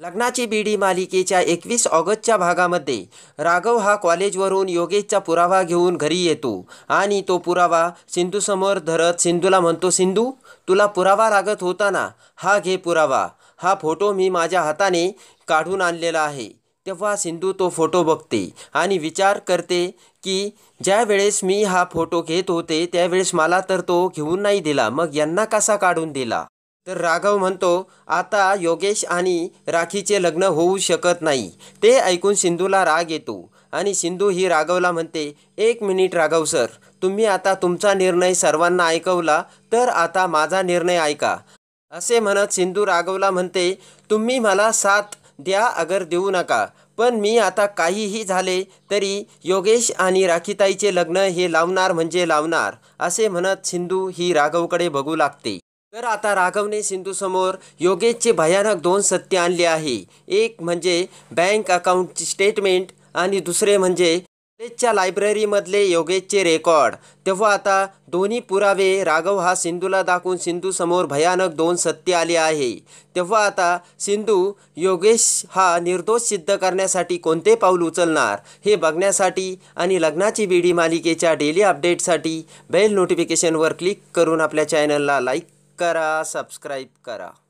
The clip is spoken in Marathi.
लग्नाची बीडी मालिकेच्या एकवीस ऑगस्टच्या भागामध्ये राघव हा कॉलेजवरून योगेशचा पुरावा घेऊन घरी येतो आणि तो पुरावा सिंधूसमोर धरत सिंधूला म्हणतो सिंधू तुला पुरावा लागत होता ना हा घे पुरावा हा फोटो मी माझ्या हाताने काढून आणलेला आहे तेव्हा सिंधू तो फोटो बघते आणि विचार करते की ज्या वेळेस मी हा फोटो घेत होते त्यावेळेस मला तर तो घेऊन नाही दिला मग यांना कसा काढून दिला तर राघव म्हणतो आता योगेश आणि राखीचे लग्न होऊ शकत नाही ते ऐकून सिंधूला राग येतो आणि सिंधू ही राघवला म्हणते एक मिनिट राघव सर तुम्ही आता तुमचा निर्णय सर्वांना ऐकवला तर आता माझा निर्णय ऐका असे म्हणत सिंधू राघवला म्हणते तुम्ही मला साथ द्या अगर देऊ नका पण मी आता काहीही झाले तरी योगेश आणि राखीताईचे लग्न हे लावणार म्हणजे लावणार असे म्हणत सिंधू ही राघवकडे बघू लागते तर आता राघवने सिंधूसमोर योगेशचे भयानक दोन सत्य आणले आहे एक म्हणजे बँक अकाउंटची स्टेटमेंट आणि दुसरे म्हणजे कॉलेजच्या लायब्ररीमधले योगेशचे रेकॉर्ड तेव्हा आता दोन्ही पुरावे राघव हा सिंधूला दाखवून सिंधूसमोर भयानक दोन सत्य आले आहे तेव्हा आता सिंधू योगेश हा निर्दोष सिद्ध करण्यासाठी कोणते पाऊल उचलणार हे बघण्यासाठी आणि लग्नाची बीडी मालिकेच्या डेली अपडेटसाठी बेल नोटिफिकेशनवर क्लिक करून आपल्या चॅनलला लाईक करा सबस्क्राईब करा